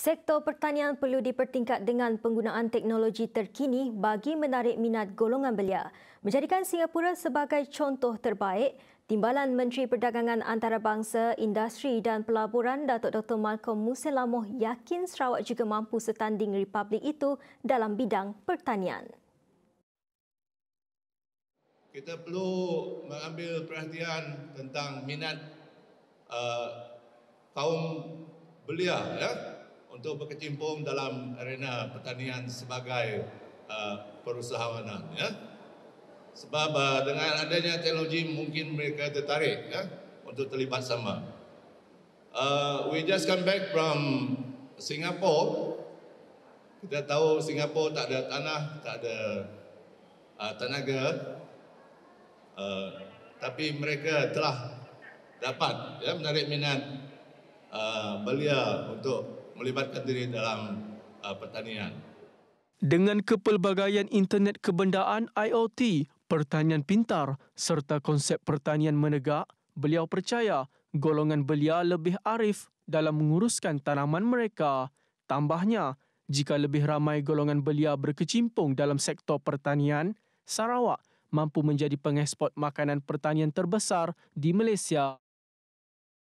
Sektor pertanian perlu dipertingkat dengan penggunaan teknologi terkini bagi menarik minat golongan belia. Menjadikan Singapura sebagai contoh terbaik, Timbalan Menteri Perdagangan Antarabangsa, Industri dan Pelaburan Datuk Dr. Malcolm Muselamoh, yakin Sarawak juga mampu setanding Republik itu dalam bidang pertanian. Kita perlu mengambil perhatian tentang minat uh, kaum belia ya, untuk berkecimpung dalam arena pertanian sebagai uh, perusahaanan ya. Sebab uh, dengan adanya teknologi mungkin mereka tertarik ya untuk terlibat sama. Uh, we just come back from Singapore. Kita tahu Singapore tak ada tanah, tak ada uh, tenaga. Uh, tapi mereka telah dapat ya menarik minat uh, belia untuk melibatkan diri dalam uh, pertanian. Dengan kepelbagaian internet kebendaan IoT, pertanian pintar serta konsep pertanian menegak, beliau percaya golongan belia lebih arif dalam menguruskan tanaman mereka. Tambahnya, jika lebih ramai golongan belia berkecimpung dalam sektor pertanian, Sarawak mampu menjadi pengeksport makanan pertanian terbesar di Malaysia.